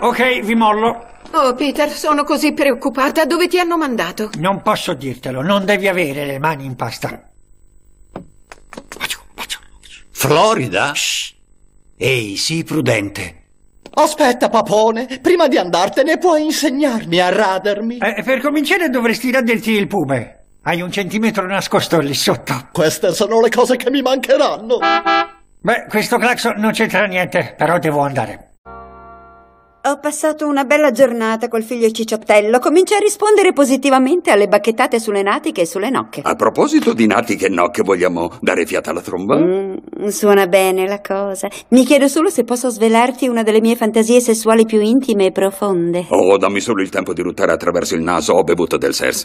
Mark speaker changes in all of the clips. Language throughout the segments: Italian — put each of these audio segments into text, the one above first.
Speaker 1: Ok, vi mollo.
Speaker 2: Oh, Peter, sono così preoccupata. Dove ti hanno mandato?
Speaker 1: Non posso dirtelo, non devi avere le mani in pasta.
Speaker 3: Florida? Shh. Ehi, sii prudente.
Speaker 1: Aspetta, papone, prima di andartene puoi insegnarmi a radermi. Eh, per cominciare dovresti raderti il pume. Hai un centimetro nascosto lì sotto. Queste sono le cose che mi mancheranno. Beh, questo clacson non c'entra niente, però devo andare.
Speaker 4: Ho passato una bella giornata col figlio cicciottello. Comincia a rispondere positivamente alle bacchettate sulle natiche e sulle nocche.
Speaker 5: A proposito di natiche e nocche, vogliamo dare fiata alla tromba?
Speaker 4: Mm, suona bene la cosa. Mi chiedo solo se posso svelarti una delle mie fantasie sessuali più intime e profonde.
Speaker 5: Oh, dammi solo il tempo di ruttare attraverso il naso. Ho bevuto del sers.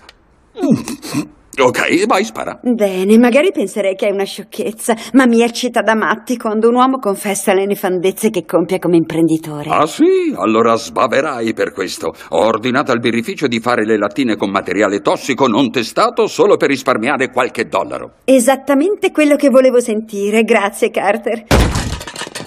Speaker 5: Mm. Ok, vai, spara.
Speaker 4: Bene, magari penserei che è una sciocchezza, ma mi eccita da matti quando un uomo confessa le nefandezze che compie come imprenditore.
Speaker 5: Ah sì? Allora sbaverai per questo. Ho ordinato al birrificio di fare le lattine con materiale tossico non testato solo per risparmiare qualche dollaro.
Speaker 4: Esattamente quello che volevo sentire, grazie Carter.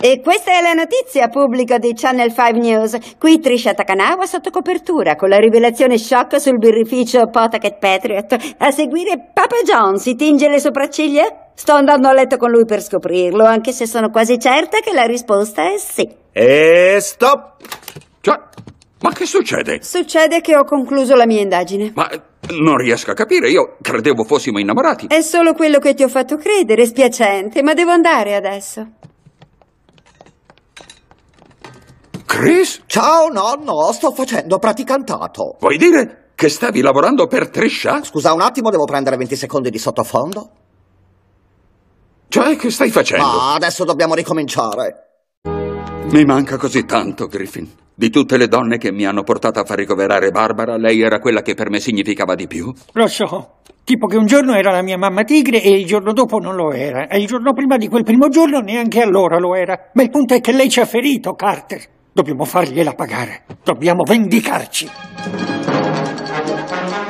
Speaker 4: E questa è la notizia pubblica di Channel 5 News. Qui Trisha Takanawa sotto copertura con la rivelazione shock sul birrificio Potaket Patriot. A seguire Papa John si tinge le sopracciglia? Sto andando a letto con lui per scoprirlo, anche se sono quasi certa che la risposta è sì.
Speaker 5: E stop! Cioè, ma che succede?
Speaker 4: Succede che ho concluso la mia indagine.
Speaker 5: Ma eh, non riesco a capire, io credevo fossimo innamorati.
Speaker 4: È solo quello che ti ho fatto credere, spiacente, ma devo andare adesso.
Speaker 1: Chris? Ciao nonno, sto facendo praticantato.
Speaker 5: Vuoi dire che stavi lavorando per
Speaker 1: Trisha? Scusa un attimo, devo prendere 20 secondi di sottofondo. Cioè,
Speaker 5: che stai facendo? Ma
Speaker 1: adesso dobbiamo ricominciare.
Speaker 5: Mi manca così tanto, Griffin. Di tutte le donne che mi hanno portato a far ricoverare Barbara, lei era quella che per me significava di più.
Speaker 1: Lo so. Tipo che un giorno era la mia mamma tigre e il giorno dopo non lo era. E il giorno prima di quel primo giorno neanche allora lo era. Ma il punto è che lei ci ha ferito, Carter. Dobbiamo fargliela pagare. Dobbiamo vendicarci.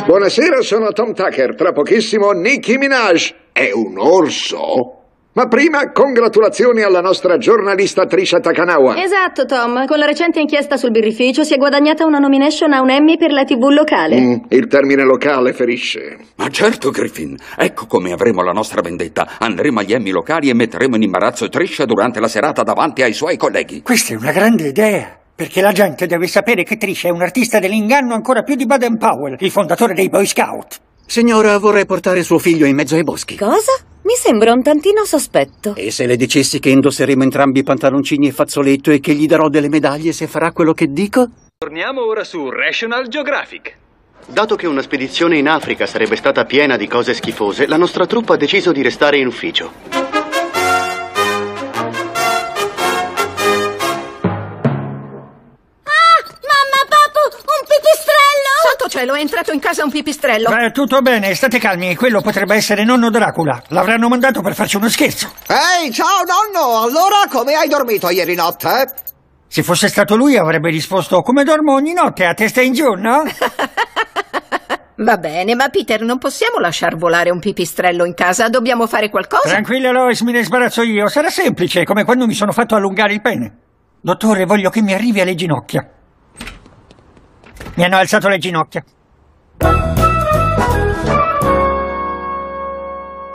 Speaker 1: Buonasera,
Speaker 3: sono Tom Tucker. Tra pochissimo Nicki Minaj. È un orso? Ma prima, congratulazioni alla nostra giornalista Trisha Takanawa.
Speaker 4: Esatto, Tom. Con la recente inchiesta sul birrificio si è guadagnata una nomination a un Emmy per la TV locale. Mm,
Speaker 3: il termine locale
Speaker 5: ferisce. Ma certo, Griffin. Ecco come avremo la nostra vendetta. Andremo agli Emmy locali e metteremo in imbarazzo Trisha durante la serata davanti ai suoi colleghi.
Speaker 1: Questa è una grande idea. Perché la gente deve sapere che Trisha è un artista dell'inganno ancora più di Baden Powell, il fondatore dei Boy Scout. Signora, vorrei portare suo figlio in mezzo ai boschi. Cosa?
Speaker 4: Mi sembra un tantino sospetto.
Speaker 1: E se le dicessi che indosseremo entrambi i pantaloncini e fazzoletto e che gli darò delle medaglie se farà quello che dico? Torniamo ora
Speaker 3: su Rational Geographic.
Speaker 4: Dato che una spedizione in Africa sarebbe stata piena di cose schifose, la nostra truppa ha deciso di restare in ufficio.
Speaker 2: cielo, è entrato in casa un pipistrello.
Speaker 1: Beh, tutto bene, state calmi, quello potrebbe essere nonno Dracula. L'avranno mandato per farci uno scherzo. Ehi, ciao nonno! Allora, come hai dormito ieri notte? Se fosse stato lui avrebbe risposto come dormo ogni notte, a testa in giù, no? Va bene,
Speaker 2: ma Peter, non possiamo lasciar volare un pipistrello in casa, dobbiamo fare qualcosa.
Speaker 1: Tranquilla, Lois, me ne sbarazzo io. Sarà semplice, come quando mi sono fatto allungare il pene. Dottore, voglio che mi arrivi alle ginocchia. Mi hanno alzato le ginocchia.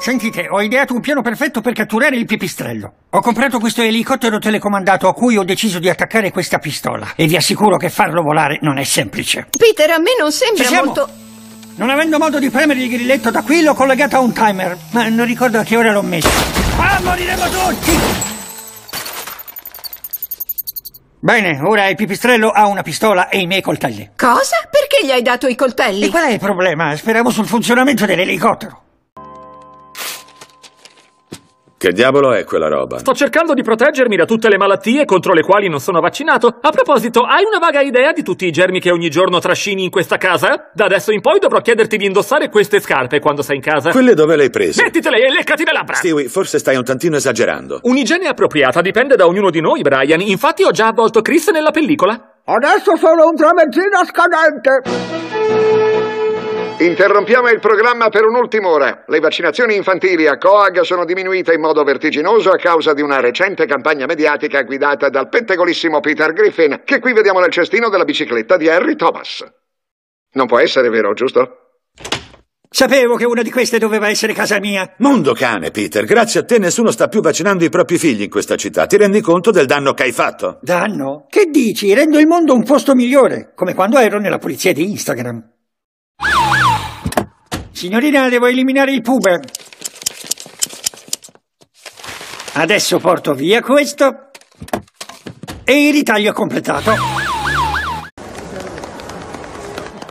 Speaker 1: Sentite, ho ideato un piano perfetto per catturare il pipistrello. Ho comprato questo elicottero telecomandato a cui ho deciso di attaccare questa pistola. E vi assicuro che farlo volare non è semplice. Peter, a me non sembra molto... Non avendo modo di premere il grilletto da qui, l'ho collegato a un timer. Ma non ricordo a che ora l'ho messo. Ah, moriremo tutti! Bene, ora il pipistrello ha una pistola e i miei coltelli. Cosa? Perché gli hai dato i coltelli? E qual è il problema? Speriamo sul funzionamento dell'elicottero. Che diavolo
Speaker 3: è quella roba?
Speaker 5: Sto cercando di proteggermi da tutte le malattie contro le quali non sono vaccinato. A proposito, hai una vaga idea di tutti i germi che ogni giorno trascini in questa casa? Da adesso in poi dovrò chiederti di indossare queste scarpe quando sei in casa. Quelle
Speaker 3: dove le hai prese?
Speaker 5: Mettitele e leccati le labbra!
Speaker 3: Stewie, forse stai un tantino esagerando.
Speaker 5: Un'igiene appropriata dipende da ognuno di noi, Brian. Infatti ho già avvolto Chris nella pellicola.
Speaker 1: Adesso sono un tramezzino scadente!
Speaker 3: Interrompiamo il programma per un'ultima ora. Le vaccinazioni infantili a COAG sono diminuite in modo vertiginoso a causa di una recente campagna mediatica guidata dal pettegolissimo Peter Griffin, che qui vediamo nel cestino della bicicletta di Harry Thomas. Non può essere vero, giusto? Sapevo che una di queste doveva essere casa mia. Mondo cane, Peter. Grazie a te nessuno sta più vaccinando i propri figli in questa città. Ti rendi conto del danno che hai fatto?
Speaker 1: Danno? Che dici? Rendo il mondo un posto migliore, come quando ero nella polizia di Instagram. Signorina, devo eliminare il pube. Adesso porto via questo e il ritaglio è completato.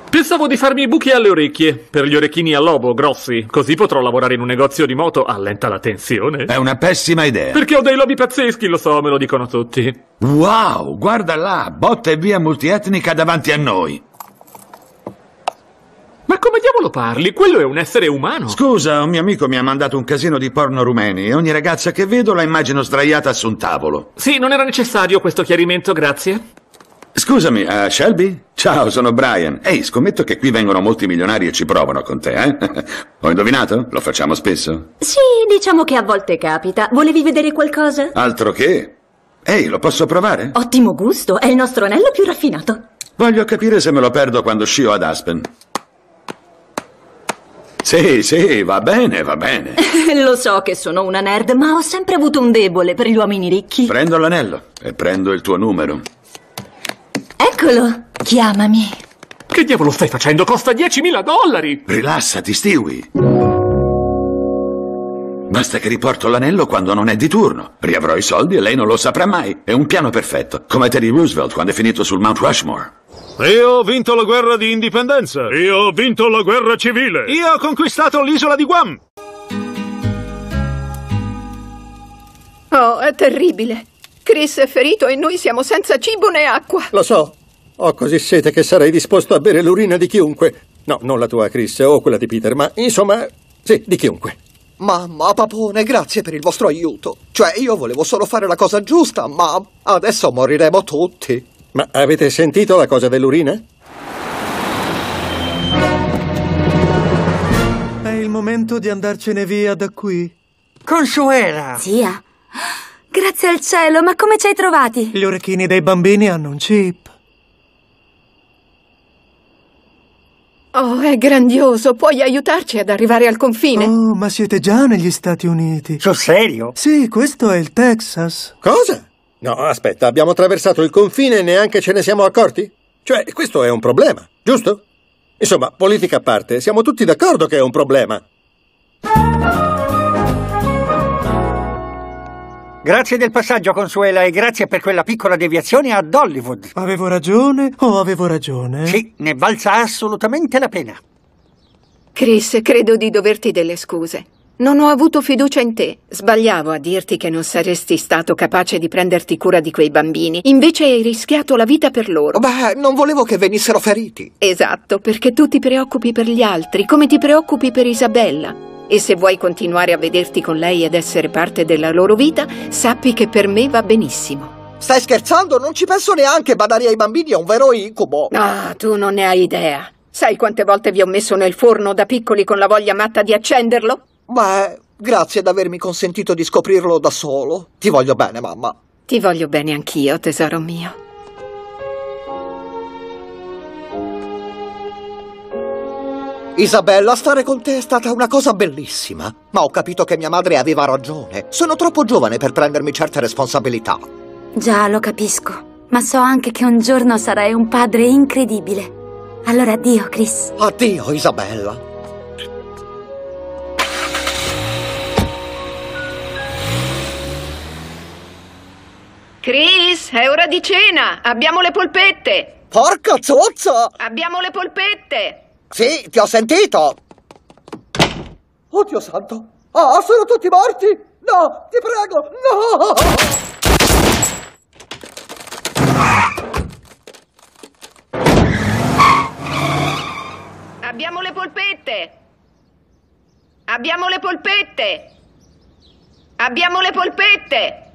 Speaker 1: Pensavo di farmi i buchi alle orecchie, per
Speaker 5: gli orecchini a lobo, grossi, così potrò lavorare in un negozio di moto, allenta la tensione. È
Speaker 3: una pessima idea. Perché ho dei lobi pazzeschi, lo so, me lo dicono tutti. Wow, guarda là, botta e via multietnica davanti a noi. Ma come diavolo parli? Quello è un essere umano. Scusa, un mio amico mi ha mandato un casino di porno rumeni e ogni ragazza che vedo la immagino sdraiata su un tavolo. Sì, non era necessario questo chiarimento, grazie. Scusami, uh, Shelby? Ciao, sono Brian. Ehi, scommetto che qui vengono molti milionari e ci provano con te, eh? Ho indovinato? Lo facciamo spesso?
Speaker 4: Sì, diciamo che a volte capita. Volevi vedere qualcosa?
Speaker 3: Altro che. Ehi, lo posso provare?
Speaker 4: Ottimo gusto, è il nostro anello più raffinato.
Speaker 3: Voglio capire se me lo perdo quando scio ad Aspen. Sì, sì, va bene, va bene.
Speaker 2: Lo so che sono una nerd, ma ho sempre avuto un debole per gli uomini ricchi.
Speaker 3: Prendo l'anello e prendo il tuo numero.
Speaker 1: Eccolo, chiamami.
Speaker 3: Che diavolo stai facendo? Costa 10.000 dollari! Rilassati, Stewie. Basta che riporto l'anello quando non è di turno. Riavrò i soldi e lei non lo saprà mai. È un piano perfetto, come Teddy Roosevelt quando è finito sul Mount Rushmore. Io ho vinto la guerra di indipendenza. Io ho vinto la guerra civile. Io ho conquistato l'isola di Guam.
Speaker 2: Oh, è terribile. Chris è ferito e noi siamo senza cibo né acqua.
Speaker 5: Lo so. Ho così sete che sarei disposto a bere l'urina di chiunque. No, non la tua, Chris, o quella di Peter, ma insomma, sì, di chiunque.
Speaker 1: Mamma, papone, grazie per il vostro aiuto. Cioè, io volevo solo fare la cosa giusta, ma adesso moriremo tutti.
Speaker 5: Ma avete sentito la cosa dell'urina?
Speaker 4: È il momento di andarcene via da qui. Consuela! Zia, grazie al cielo, ma come ci hai trovati? Gli orecchini dei bambini hanno un chip. Oh, è grandioso!
Speaker 2: Puoi aiutarci ad arrivare al confine? Oh, ma siete già negli Stati Uniti? Sul serio? Sì,
Speaker 1: questo è il Texas.
Speaker 5: Cosa? No, aspetta, abbiamo attraversato il confine e neanche ce ne siamo accorti? Cioè, questo è un problema, giusto? Insomma, politica a parte, siamo tutti
Speaker 1: d'accordo che è un problema. Grazie del passaggio, Consuela, e grazie per quella piccola deviazione ad Hollywood. Avevo ragione o avevo ragione? Sì, ne valsa assolutamente la pena.
Speaker 2: Chris, credo di doverti delle scuse. Non ho avuto fiducia in te. Sbagliavo a dirti che non saresti stato capace di prenderti cura di quei bambini. Invece hai rischiato la vita per loro. Beh, non volevo che venissero feriti. Esatto, perché tu ti preoccupi per gli altri, come ti preoccupi per Isabella. E se vuoi continuare a vederti con lei ed essere parte della loro vita, sappi che per me va benissimo. Stai scherzando? Non ci penso neanche, badare ai bambini è un vero incubo. Ah, tu non ne hai idea. Sai quante volte vi ho messo nel forno da piccoli con la voglia matta di accenderlo? Beh,
Speaker 1: grazie ad avermi consentito di scoprirlo
Speaker 2: da solo. Ti voglio bene, mamma. Ti voglio bene anch'io, tesoro mio.
Speaker 1: Isabella, stare con te è stata una cosa bellissima, ma ho capito che mia madre aveva ragione. Sono troppo giovane per prendermi certe responsabilità.
Speaker 4: Già, lo capisco, ma so anche che un giorno sarai un padre incredibile. Allora addio, Chris.
Speaker 1: Addio, Isabella.
Speaker 2: Chris, è ora di cena! Abbiamo le polpette!
Speaker 1: Porca zozza!
Speaker 2: Abbiamo le polpette!
Speaker 1: Sì, ti ho sentito! Oddio santo! Ah, sono tutti morti! No, ti prego, no!
Speaker 2: Abbiamo le polpette! Abbiamo le polpette! Abbiamo le polpette!